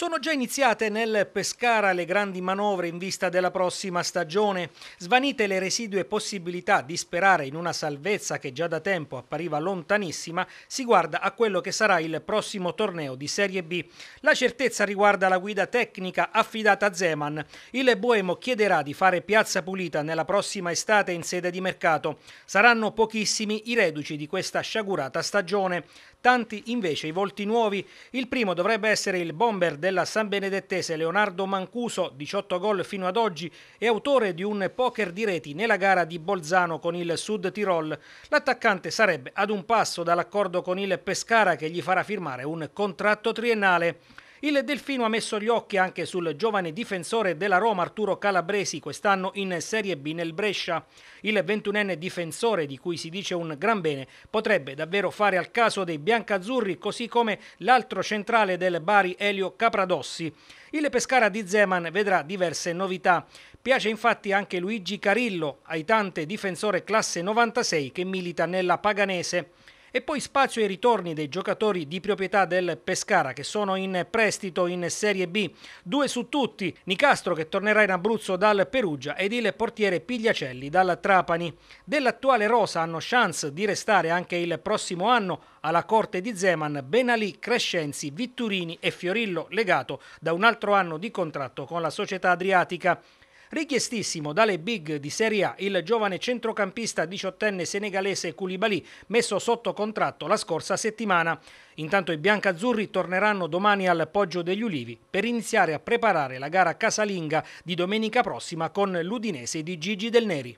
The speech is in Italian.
Sono già iniziate nel Pescara le grandi manovre in vista della prossima stagione. Svanite le residue possibilità di sperare in una salvezza che già da tempo appariva lontanissima, si guarda a quello che sarà il prossimo torneo di Serie B. La certezza riguarda la guida tecnica affidata a Zeman. Il Boemo chiederà di fare piazza pulita nella prossima estate in sede di mercato. Saranno pochissimi i reduci di questa sciagurata stagione. Tanti invece i volti nuovi. Il primo dovrebbe essere il bomber del della San Benedettese Leonardo Mancuso, 18 gol fino ad oggi, è autore di un poker di reti nella gara di Bolzano con il Sud Tirol. L'attaccante sarebbe ad un passo dall'accordo con il Pescara che gli farà firmare un contratto triennale. Il Delfino ha messo gli occhi anche sul giovane difensore della Roma Arturo Calabresi, quest'anno in Serie B nel Brescia. Il 21enne difensore, di cui si dice un gran bene, potrebbe davvero fare al caso dei biancazzurri, così come l'altro centrale del Bari Elio Capradossi. Il Pescara di Zeman vedrà diverse novità. Piace infatti anche Luigi Carillo, aitante difensore classe 96 che milita nella Paganese. E poi spazio ai ritorni dei giocatori di proprietà del Pescara che sono in prestito in Serie B. Due su tutti, Nicastro che tornerà in Abruzzo dal Perugia ed il portiere Pigliacelli dal Trapani. Dell'attuale rosa hanno chance di restare anche il prossimo anno alla corte di Zeman Benalì, Crescenzi, Vitturini e Fiorillo legato da un altro anno di contratto con la società adriatica. Richiestissimo dalle big di Serie A il giovane centrocampista diciottenne senegalese Koulibaly, messo sotto contratto la scorsa settimana. Intanto i biancazzurri torneranno domani al Poggio degli Ulivi per iniziare a preparare la gara casalinga di domenica prossima con l'Udinese di Gigi Del Neri.